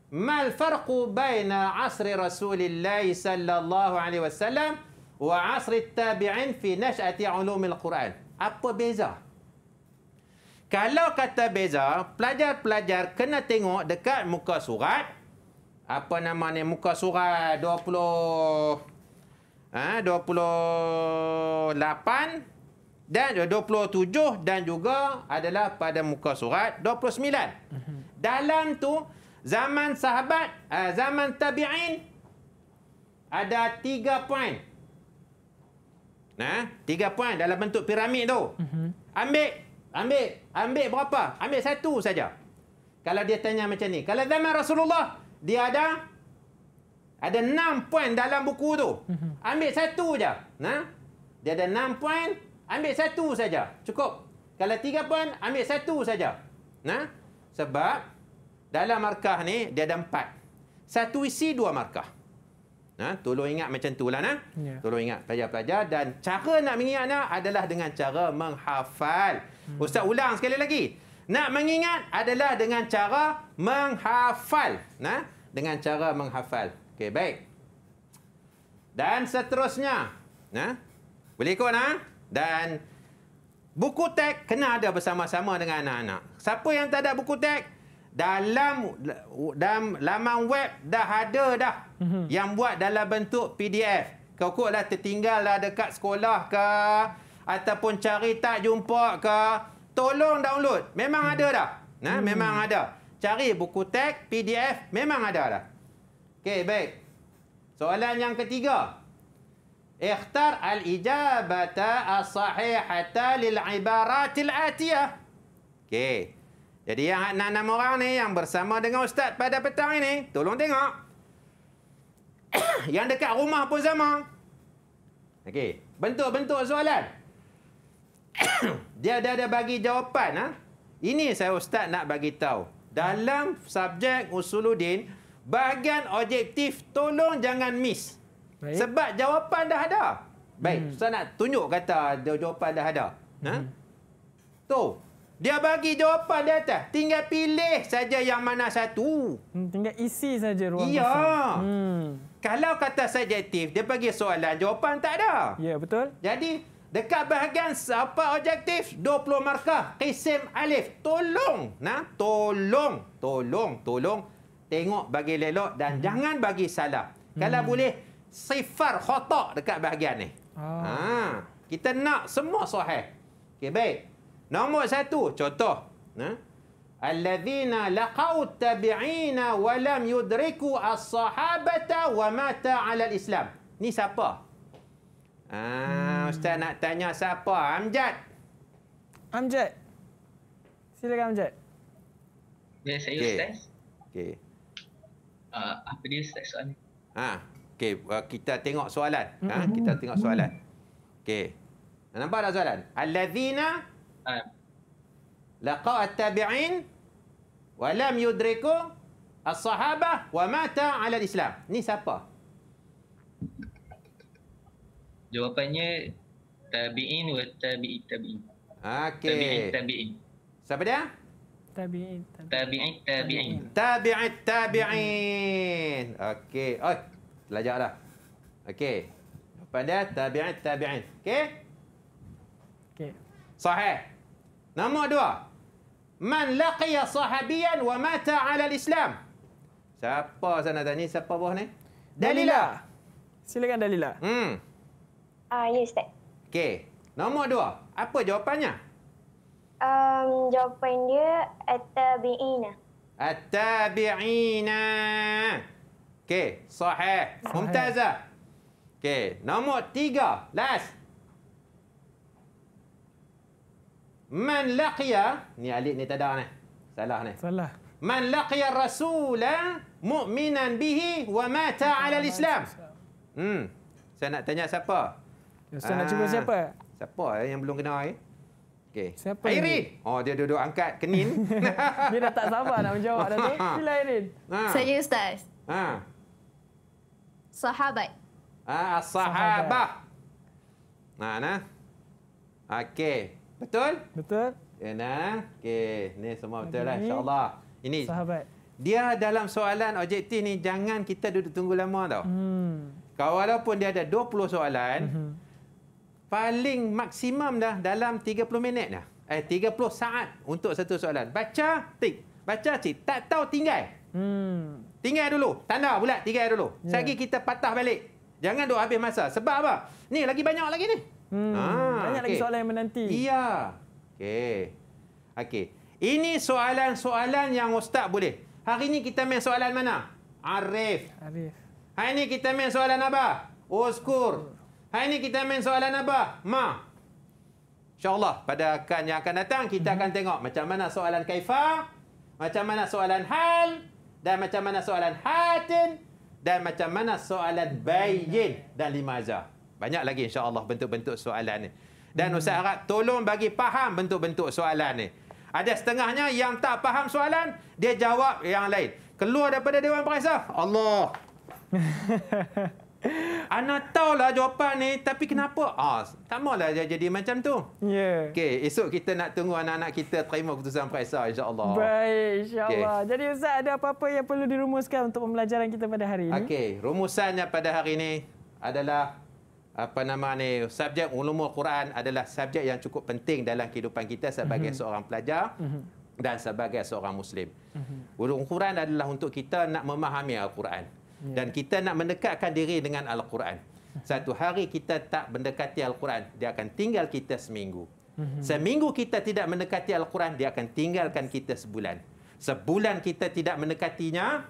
Mal farqu baina asri Rasulillah sallallahu alaihi wasallam wa asri tabi'in fi nash'ati ulumil Quran? Apa beza? Kalau kata beza, pelajar-pelajar kena tengok dekat muka surat apa nama ni muka surat 20 ha 28 dan 27 dan juga adalah pada muka surat 29. Dalam tu zaman sahabat, eh, zaman tabi'in ada tiga poin. Nah, tiga poin dalam bentuk piramid tu. Mhm. Ambil, ambil, ambil berapa? Ambil satu saja. Kalau dia tanya macam ni, kalau zaman Rasulullah dia ada ada enam poin dalam buku tu. Mhm. Ambil satu saja. Nah, dia ada enam poin Ambil satu saja. Cukup. Kalau tiga pun, ambil satu saja. Nah, Sebab dalam markah ni, dia ada empat. Satu isi, dua markah. Nah, tolong ingat macam itulah. Nah? Yeah. Tolong ingat pelajar-pelajar. Dan cara nak mengingat nak adalah dengan cara menghafal. Hmm. Ustaz ulang sekali lagi. Nak mengingat adalah dengan cara menghafal. Nah? Dengan cara menghafal. Okey, baik. Dan seterusnya. Nah? Boleh ikut, nak? Dan buku teks kena ada bersama-sama dengan anak-anak. Siapa yang tak ada buku teks? Dalam dalam laman web dah ada dah mhm. yang buat dalam bentuk PDF. Kau kuatlah tertinggal lah dekat sekolah ke ataupun cari tak jumpa ke tolong download. Memang ada dah. Nah, hmm. memang ada. Cari buku teks PDF memang ada dah. Okey, baik. Soalan yang ketiga. اختر الإجابة الصحيحة للعبارات الآتية. Okay. Jadi yang anak-anak murah ni yang bersama dengan Ustaz pada petang ini, tolong tengok. yang dekat rumah pun sama. Okey, bentuk-bentuk soalan. dia ada ada bagi jawapan. Ha? Ini saya Ustaz nak bagi tahu. Dalam subjek Usuludin, bahagian objektif tolong jangan miss. Baik. Sebab jawapan dah ada. Baik, hmm. Ustaz nak tunjuk kata jawapan dah ada. Ha? Hmm. Tu. Dia bagi jawapan di atas. Tinggal pilih saja yang mana satu. Hmm, tinggal isi saja ruang ya. Hmm. Kalau kata subjektif, dia bagi soalan, jawapan tak ada. Ya, betul. Jadi, dekat bahagian apa objektif? 20 markah. Qisim alif. Tolong. Nah, tolong. Tolong. Tolong. Tengok bagi lelok dan hmm. jangan bagi salah. Hmm. Kalau boleh, sifar khotak dekat bahagian ni. Oh. Ha. Kita nak semua sahih. Okey, baik. Nombor satu, contoh. Ha? Alladzina laqaw tabi'ina wa lam yudriku as-sahabata wa mata 'ala al-Islam. Ni siapa? Ah, hmm. ustaz nak tanya siapa? Amjad. Amjad. Silakan Amjad. Ya, saya okay. ustaz. Okey. Uh, apa dia ustaz soalan ni? Ha. Okey, uh, kita tengok soalan. Ha, kita tengok soalan. Okey. Nampak tak soalan? Allazina ha. laqaw at-tabi'in wa lam yudriku as-sahabah wa mata 'ala al-Islam. Ni siapa? Jawapannya tabi'in wa tabi'i tabi'in. Okey. Tabi'in tabi'in. Siapa dia? Tabi'in tabi'in. Tabi'in tabi'in. Tabi'in tabi'in. Okey. Oh, belajarlah. Okey. Pada tabi'at tabi'in. Okey? Okey. Sahih. Nombor dua. Man laqiya sahabiyan wa mata ala al-Islam. Siapa sana tanya? Siapa bawah ni? Dalila. Silakan Dalila. Hmm. Ah, ya Ustaz. Okey. Nombor dua. Apa jawapannya? Um, jawapan dia at-tabi'ina. At-tabi'ina. Okey, sahih. Mumtazah. Okey, nombor tiga. Last. Man laqya... Ni alik ni tak ni. Salah ni. Salah. Man laqya Rasulah, mu'minan bihi wa mata ala islam Hmm. Saya nak tanya siapa? Ya, saya nak cuba ah, siapa? Siapa eh, yang belum kenal air? Okey. Siapa Airin? Oh, dia duduk angkat kenin. dia dah tak sabar nak menjawab dah tu. Bila Airin. Ha. Ah. Saya Ustaz. Ha sahabat. Ah, ha, sahabah. Nah, nah. Okey. Betul? Betul. Ya, nah. Okey, ni semua betul okay. lah insya Ini sahabat. Dia dalam soalan objektif ni jangan kita duduk tunggu lama tau. Hmm. Kalau walaupun dia ada 20 soalan, hmm. paling maksimum dah dalam 30 minit dah. Eh 30 saat untuk satu soalan. Baca, tik. Baca, tik. Tak tahu tinggal. Hmm. Tinggal dulu. Tanda bulat tinggal dulu. Yeah. Sagi kita patah balik. Jangan duk habis masa. Sebab apa? Ni lagi banyak lagi ni. Hmm. Ah, banyak okay. lagi soalan yang menanti. Iya. Okey. Okey. Ini soalan-soalan yang ustaz boleh. Hari ini kita main soalan mana? Arif. Arif. Hari ni kita main soalan apa? Uskur. Hari ni kita main soalan apa? Ma. InsyaAllah pada akan yang akan datang kita mm -hmm. akan tengok macam mana soalan kaifah, macam mana soalan hal, dan macam mana soalan hatin dan macam mana soalan bayin dan lima limaza. Banyak lagi insya-Allah bentuk-bentuk soalan ni. Dan hmm. Ustaz harap tolong bagi faham bentuk-bentuk soalan ni. Ada setengahnya yang tak faham soalan, dia jawab yang lain. Keluar daripada Dewan Perisa, Allah. Ana tahulah jawapan ni tapi kenapa? Ah, tak dia jadi macam tu. Ya. Yeah. Okey, esok kita nak tunggu anak-anak kita terima keputusan peristiwa insya-Allah. Baik, insya-Allah. Okay. Jadi ustaz ada apa-apa yang perlu dirumuskan untuk pembelajaran kita pada hari ini? Okey, rumusannya pada hari ini adalah apa nama ni? Subjek ulumul Quran adalah subjek yang cukup penting dalam kehidupan kita sebagai mm-hmm. seorang pelajar. Mm-hmm dan sebagai seorang muslim. Mhm. Ulum Quran adalah untuk kita nak memahami Al-Quran. Ya. Dan kita nak mendekatkan diri dengan Al-Quran. Satu hari kita tak mendekati Al-Quran, dia akan tinggal kita seminggu. Mhm. Seminggu kita tidak mendekati Al-Quran, dia akan tinggalkan kita sebulan. Sebulan kita tidak mendekatinya,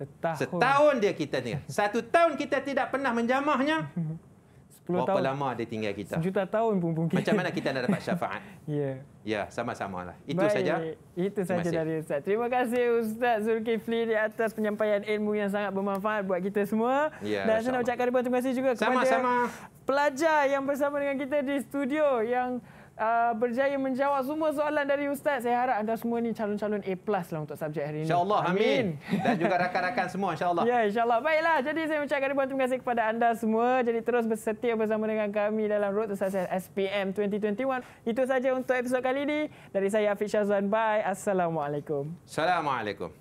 setahun, setahun dia kita tinggal. Satu tahun kita tidak pernah menjamahnya, mhm. 10 Berapa tahun. Berapa lama dia tinggal kita? Sejuta tahun pun mungkin. Macam mana kita nak dapat syafaat? ya. Yeah. Ya, sama-sama lah. Itu saja. Itu saja dari Ustaz. Terima kasih Ustaz Zulkifli di atas penyampaian ilmu yang sangat bermanfaat buat kita semua. Ya, Dan saya nak ucapkan terima kasih juga kepada sama, sama. pelajar yang bersama dengan kita di studio yang uh, berjaya menjawab semua soalan dari Ustaz. Saya harap anda semua ni calon-calon A plus lah untuk subjek hari ini. InsyaAllah. Amin. amin. Dan juga rakan-rakan semua. InsyaAllah. Ya, yeah, insyaAllah. Baiklah. Jadi saya mengucapkan ribuan terima kasih kepada anda semua. Jadi terus bersetia bersama dengan kami dalam Road to Success SPM 2021. Itu saja untuk episod kali ini. Dari saya Afiq Syazwan. Bye. Assalamualaikum. Assalamualaikum.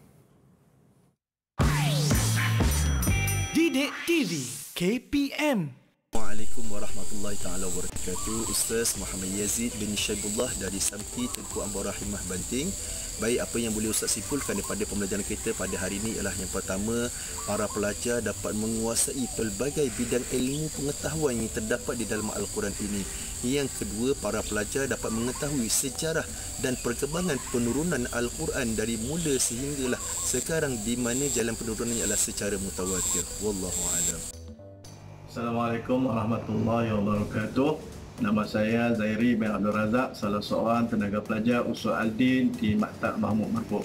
Didik TV KPM. Assalamualaikum warahmatullahi taala wabarakatuh. Ustaz Muhammad Yazid bin Syaibullah dari Samti Tengku Ambar Rahimah Banting. Baik apa yang boleh Ustaz simpulkan daripada pembelajaran kita pada hari ini ialah yang pertama, para pelajar dapat menguasai pelbagai bidang ilmu pengetahuan yang terdapat di dalam al-Quran ini. Yang kedua, para pelajar dapat mengetahui sejarah dan perkembangan penurunan al-Quran dari mula sehinggalah sekarang di mana jalan penurunannya adalah secara mutawatir. Wallahu a'lam. Assalamualaikum warahmatullahi wabarakatuh. Nama saya Zairi bin Abdul Razak, salah seorang tenaga pelajar Usul Al-Din di Maktab Mahmud Merpuk.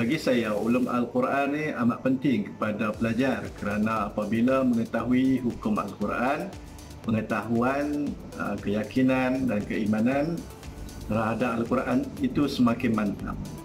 Bagi saya, ulum Al-Quran ini amat penting kepada pelajar kerana apabila mengetahui hukum Al-Quran, pengetahuan, uh, keyakinan dan keimanan terhadap Al-Quran itu semakin mantap.